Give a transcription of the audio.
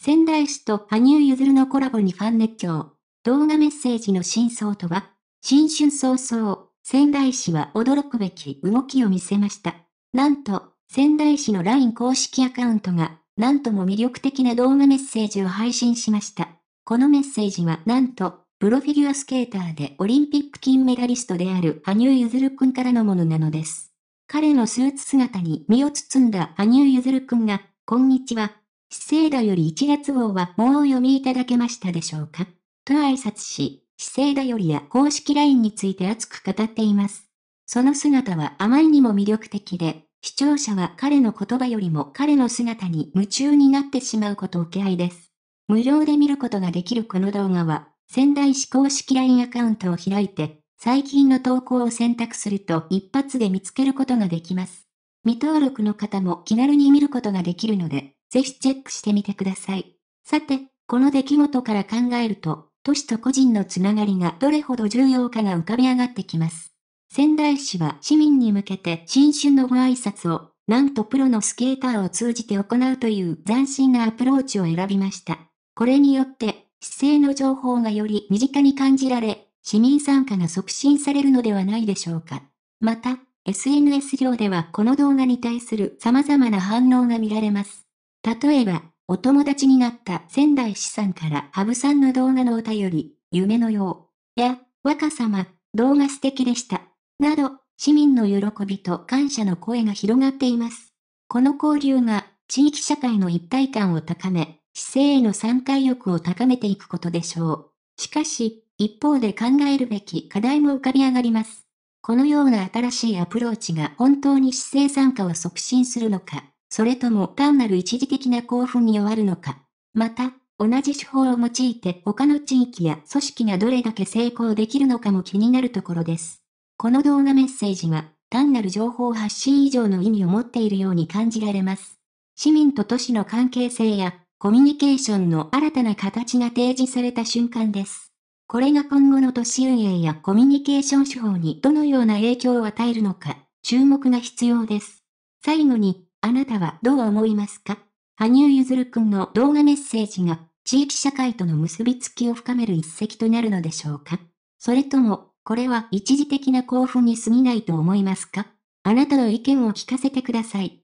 仙台市と羽生結弦のコラボにファン熱狂。動画メッセージの真相とは、新春早々、仙台市は驚くべき動きを見せました。なんと、仙台市の LINE 公式アカウントが、なんとも魅力的な動画メッセージを配信しました。このメッセージはなんと、プロフィギュアスケーターでオリンピック金メダリストである羽生結弦くんからのものなのです。彼のスーツ姿に身を包んだ羽生結弦くんが、こんにちは、資生堂より1月号はもうお読みいただけましたでしょうかと挨拶し、資生堂よりや公式 LINE について熱く語っています。その姿はあまりにも魅力的で、視聴者は彼の言葉よりも彼の姿に夢中になってしまうこと受け合いです。無料で見ることができるこの動画は、仙台市公式 LINE アカウントを開いて、最近の投稿を選択すると一発で見つけることができます。未登録の方も気軽に見ることができるので、ぜひチェックしてみてください。さて、この出来事から考えると、都市と個人のつながりがどれほど重要かが浮かび上がってきます。仙台市は市民に向けて新春のご挨拶を、なんとプロのスケーターを通じて行うという斬新なアプローチを選びました。これによって、市政の情報がより身近に感じられ、市民参加が促進されるのではないでしょうか。また、SNS 上ではこの動画に対する様々な反応が見られます。例えば、お友達になった仙台市さんからハブさんの動画のお便り、夢のよう。や、若様、動画素敵でした。など、市民の喜びと感謝の声が広がっています。この交流が、地域社会の一体感を高め、市政への参加意欲を高めていくことでしょう。しかし、一方で考えるべき課題も浮かび上がります。このような新しいアプローチが本当に市政参加を促進するのか、それとも単なる一時的な興奮に終わるのか。また、同じ手法を用いて他の地域や組織がどれだけ成功できるのかも気になるところです。この動画メッセージは、単なる情報発信以上の意味を持っているように感じられます。市民と都市の関係性や、コミュニケーションの新たな形が提示された瞬間です。これが今後の都市運営やコミュニケーション手法にどのような影響を与えるのか、注目が必要です。最後に、あなたはどう思いますか羽生結弦くんの動画メッセージが地域社会との結びつきを深める一石となるのでしょうかそれとも、これは一時的な興奮に過ぎないと思いますかあなたの意見を聞かせてください。